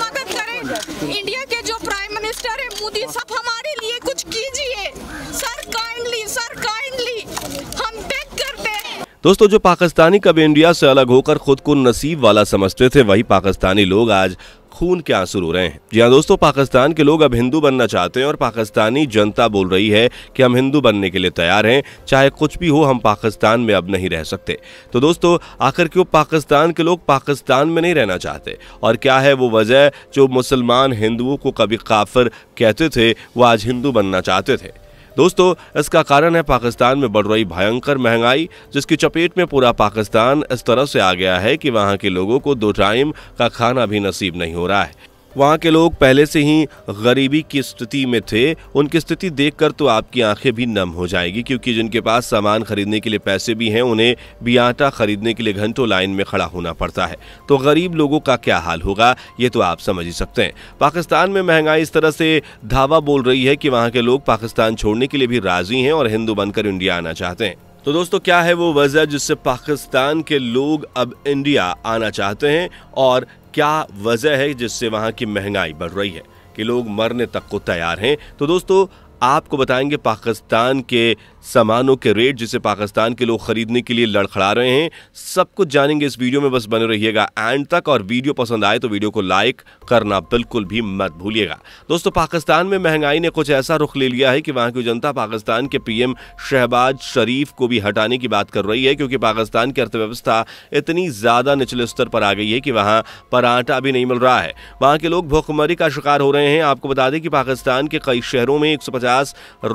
मदद करें इंडिया के जो प्राइम मिनिस्टर है मोदी सब हमारे लिए कुछ कीजिए दोस्तों जो पाकिस्तानी कभी इंडिया से अलग होकर खुद को नसीब वाला समझते थे वही पाकिस्तानी लोग आज खून के आंसू रो रहे हैं जी हाँ दोस्तों पाकिस्तान के लोग अब हिंदू बनना चाहते हैं और पाकिस्तानी जनता बोल रही है कि हम हिंदू बनने के लिए तैयार हैं चाहे कुछ भी हो हम पाकिस्तान में अब नहीं रह सकते तो दोस्तों आखिर क्यों पाकिस्तान के लोग पाकिस्तान में नहीं रहना चाहते और क्या है वो वजह जो मुसलमान हिंदुओं को कभी काफिर कहते थे वो आज हिंदू बनना चाहते थे दोस्तों इसका कारण है पाकिस्तान में बढ़ रही भयंकर महंगाई जिसकी चपेट में पूरा पाकिस्तान इस तरह से आ गया है कि वहाँ के लोगों को दो टाइम का खाना भी नसीब नहीं हो रहा है वहाँ के लोग पहले से ही गरीबी की स्थिति में थे उनकी स्थिति देखकर तो आपकी आंखें भी नम हो जाएगी क्योंकि जिनके पास सामान खरीदने के लिए पैसे भी हैं उन्हें भी आटा खरीदने के लिए घंटों लाइन में खड़ा होना पड़ता है तो गरीब लोगों का क्या हाल होगा ये तो आप समझ ही सकते हैं पाकिस्तान में महंगाई इस तरह से धावा बोल रही है कि वहाँ के लोग पाकिस्तान छोड़ने के लिए भी राजी हैं और हिंदू बनकर इंडिया आना चाहते हैं तो दोस्तों क्या है वो वजह जिससे पाकिस्तान के लोग अब इंडिया आना चाहते हैं और क्या वजह है जिससे वहाँ की महंगाई बढ़ रही है कि लोग मरने तक को तैयार हैं तो दोस्तों आपको बताएंगे पाकिस्तान के सामानों के रेट जिसे पाकिस्तान के लोग खरीदने के लिए लड़खड़ा रहे हैं सब कुछ जानेंगे इस वीडियो में बस बने रहिएगा एंड तक और वीडियो पसंद आए तो वीडियो को लाइक करना बिल्कुल भी मत भूलिएगा दोस्तों पाकिस्तान में महंगाई ने कुछ ऐसा रुख ले लिया है कि वहां की जनता पाकिस्तान के पीएम शहबाज शरीफ को भी हटाने की बात कर रही है क्योंकि पाकिस्तान की अर्थव्यवस्था इतनी ज्यादा निचले स्तर पर आ गई है कि वहां पराठा भी नहीं मिल रहा है वहां के लोग भूखमरी का शिकार हो रहे हैं आपको बता दें कि पाकिस्तान के कई शहरों में एक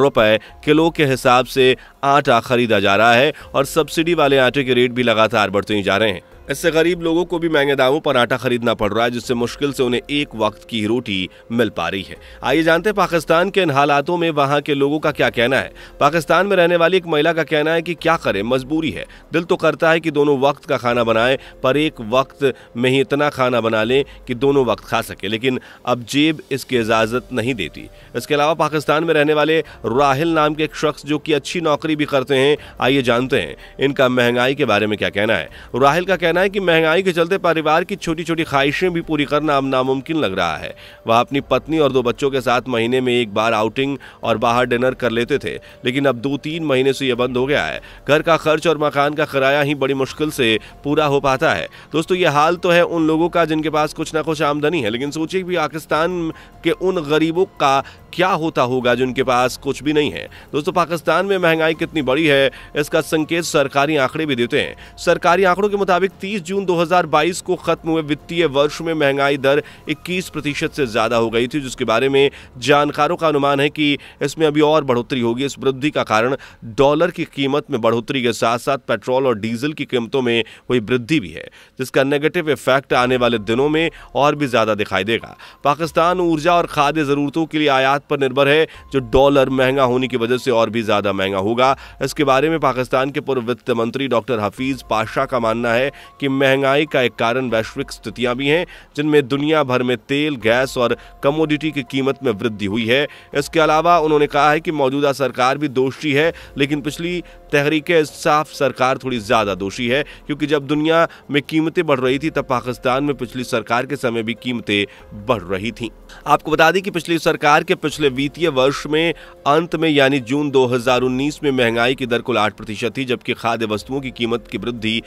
रुपए किलो के हिसाब से से आटा खरीदा जा रहा है और सब्सिडी वाले आटे के रेट भी लगातार बढ़ते ही जा रहे हैं इससे गरीब लोगों को भी महंगे दामों पर आटा खरीदना पड़ रहा है जिससे मुश्किल से उन्हें एक वक्त की रोटी मिल पा रही है आइए जानते हैं पाकिस्तान के इन हालातों में वहाँ के लोगों का क्या कहना है पाकिस्तान में रहने वाली एक महिला का कहना है कि क्या करें मजबूरी है दिल तो करता है कि दोनों वक्त का खाना बनाएं पर एक वक्त में ही इतना खाना बना लें कि दोनों वक्त खा सके लेकिन अब जेब इसकी इजाज़त नहीं देती इसके अलावा पाकिस्तान में रहने वाले राहिल नाम के एक शख्स जो कि अच्छी नौकरी भी करते हैं आइए जानते हैं इनका महंगाई के बारे में क्या कहना है राहिल का कहना कहना है कि महंगाई के चलते परिवार की छोटी छोटी ख्वाहिशें भी पूरी करना अब नामुमकिन लग रहा है वह अपनी पत्नी और दो बच्चों के साथ महीने में एक बार आउटिंग और बाहर डिनर कर लेते थे लेकिन अब दो तीन महीने से यह बंद हो गया है घर का खर्च और मकान का किराया ही बड़ी मुश्किल से पूरा हो पाता है दोस्तों ये हाल तो है उन लोगों का जिनके पास कुछ ना कुछ आमदनी है लेकिन सोचिए कि पाकिस्तान के उन गरीबों का क्या होता होगा जिनके पास कुछ भी नहीं है दोस्तों पाकिस्तान में महंगाई कितनी बड़ी है इसका संकेत सरकारी आंकड़े भी देते हैं सरकारी आंकड़ों के मुताबिक 31 जून 2022 को खत्म हुए वित्तीय वर्ष में महंगाई दर 21 प्रतिशत से ज़्यादा हो गई थी जिसके बारे में जानकारों का अनुमान है कि इसमें अभी और बढ़ोतरी होगी इस वृद्धि का कारण डॉलर की कीमत में बढ़ोतरी के साथ साथ पेट्रोल और डीजल की कीमतों में हुई वृद्धि भी है जिसका नेगेटिव इफेक्ट आने वाले दिनों में और भी ज़्यादा दिखाई देगा पाकिस्तान ऊर्जा और खाद्य ज़रूरतों के लिए आयात पर निर्भर है जो डॉलर महंगा होने की वजह से और भी ज़्यादा महंगा होगा इसके बारे में पाकिस्तान के पूर्व वित्त मंत्री डॉक्टर हफीज़ पाशा का मानना है कि महंगाई का एक कारण वैश्विक स्थितियां भी हैं जिनमें दुनिया भर में तेल गैस और कमोडिटी की कीमत में वृद्धि हुई है इसके अलावा उन्होंने कहा है कि मौजूदा सरकार भी दोषी है लेकिन पिछली तहरीक साफ सरकार थोड़ी ज़्यादा दोषी है क्योंकि जब दुनिया में कीमतें बढ़ रही थी तब पाकिस्तान में पिछली सरकार के समय भी कीमतें बढ़ रही थी आपको बता दें कि पिछली सरकार के पिछले वित्तीय वर्ष में अंत में यानी जून 2019 में महंगाई की दर कुल आठ प्रतिशत थी जबकि खाद्य वस्तुओं की कीमत की वृद्धि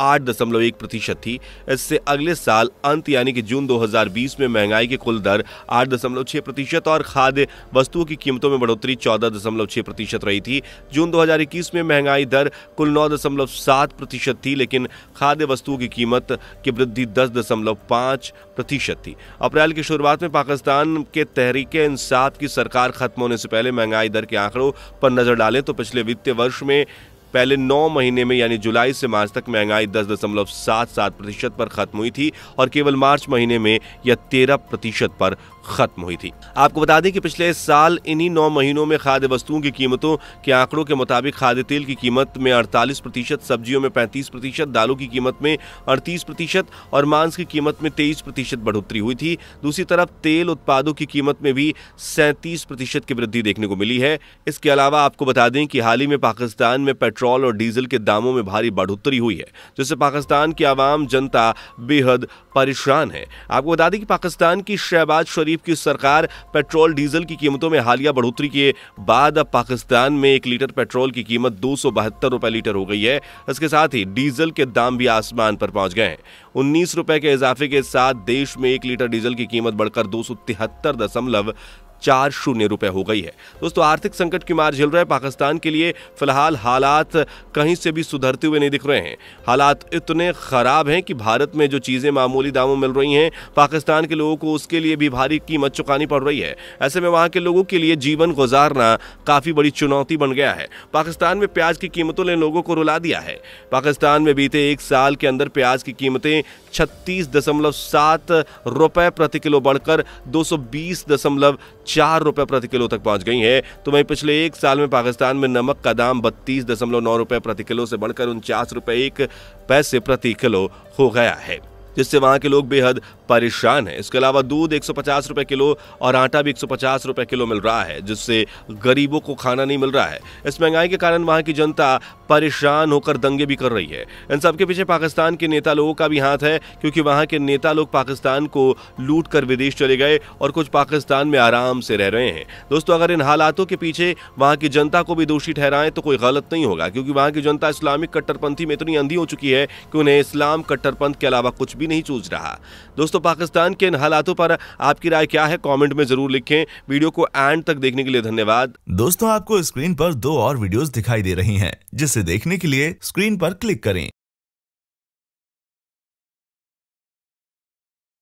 आठ दशमलव एक प्रतिशत थी इससे अगले साल अंत यानी कि जून 2020 में महंगाई की कुल दर आठ दशमलव छः प्रतिशत और खाद्य वस्तुओं की कीमतों में बढ़ोतरी चौदह दशमलव छः प्रतिशत रही थी जून 2021 में महंगाई दर कुल नौ दशमलव सात प्रतिशत थी लेकिन खाद्य वस्तुओं की कीमत की वृद्धि दस दशमलव पाँच प्रतिशत थी अप्रैल की शुरुआत में पाकिस्तान के तहरीक इंसाफ की सरकार खत्म होने से पहले महंगाई दर के आंकड़ों पर नजर डालें तो पिछले वित्तीय वर्ष में पहले नौ महीने में यानी जुलाई से मार्च तक महंगाई दस दशमलव सात सात प्रतिशत पर खत्म हुई थी और केवल मार्च महीने में यह तेरह प्रतिशत पर खत्म हुई थी आपको बता दें कि पिछले साल इन्हीं नौ महीनों में खाद्य वस्तुओं की कीमतों के आंकड़ों के मुताबिक खाद्य तेल की कीमत में 48 प्रतिशत सब्जियों में 35 प्रतिशत दालों की कीमत में 38 प्रतिशत और मांस की कीमत में 23 प्रतिशत बढ़ोतरी हुई थी दूसरी तरफ तेल उत्पादों की कीमत में भी सैंतीस प्रतिशत की वृद्धि देखने को मिली है इसके अलावा आपको बता दें कि हाल ही में पाकिस्तान में पेट्रोल पेट्रोल और डीजल के दामों में भारी बढ़ोतरी हुई है जिससे पाकिस्तान की आवाम जनता बेहद परेशान है आपको बता दें कि पाकिस्तान की शहबाज शरीफ की सरकार पेट्रोल डीजल की कीमतों में हालिया बढ़ोतरी के बाद अब पाकिस्तान में एक लीटर पेट्रोल की कीमत दो रुपए लीटर हो गई है इसके साथ ही डीजल के दाम भी आसमान पर पहुंच गए हैं उन्नीस रुपए के इजाफे के साथ देश में एक लीटर डीजल की कीमत बढ़कर दो चार शून्य रुपए हो गई है दोस्तों आर्थिक संकट की मार झेल रहे पाकिस्तान के लिए फिलहाल हालात कहीं से भी सुधरते हुए नहीं दिख रहे हैं हालात इतने खराब हैं कि भारत में जो चीजें मामूली दामों मिल रही हैं पाकिस्तान के लोगों को उसके लिए भी भारी कीमत चुकानी पड़ रही है ऐसे में वहां के लोगों के लिए जीवन गुजारना काफी बड़ी चुनौती बन गया है पाकिस्तान में प्याज की कीमतों ने लोगों को रुला दिया है पाकिस्तान में बीते एक साल के अंदर प्याज की कीमतें छत्तीस दशमलव सात रुपए प्रति किलो बढ़कर दो सौ बीस दशमलव चार रुपए प्रति किलो तक पहुंच गई है तो वहीं पिछले एक साल में पाकिस्तान में नमक का दाम बत्तीस दशमलव नौ रुपए प्रति किलो से बढ़कर उनचास रुपए एक पैसे प्रति किलो हो गया है जिससे वहाँ के लोग बेहद परेशान हैं इसके अलावा दूध एक सौ किलो और आटा भी एक सौ किलो मिल रहा है जिससे गरीबों को खाना नहीं मिल रहा है इस महंगाई के कारण वहाँ की जनता परेशान होकर दंगे भी कर रही है इन सबके पीछे पाकिस्तान के नेता लोगों का भी हाथ है क्योंकि वहाँ के नेता लोग पाकिस्तान को लूट कर विदेश चले गए और कुछ पाकिस्तान में आराम से रह रहे हैं दोस्तों अगर इन हालातों के पीछे वहाँ की जनता को भी दोषी ठहराएं तो कोई गलत नहीं होगा क्योंकि वहाँ की जनता इस्लामिक कट्टरपंथी में इतनी अंधी हो चुकी है कि उन्हें इस्लाम कट्टरपंथ के अलावा कुछ भी नहीं चूझ रहा दोस्तों पाकिस्तान के इन हालातों पर आपकी राय क्या है कॉमेंट में जरूर लिखें वीडियो को एंड तक देखने के लिए धन्यवाद दोस्तों आपको स्क्रीन पर दो और वीडियोस दिखाई दे रही हैं जिसे देखने के लिए स्क्रीन पर क्लिक करें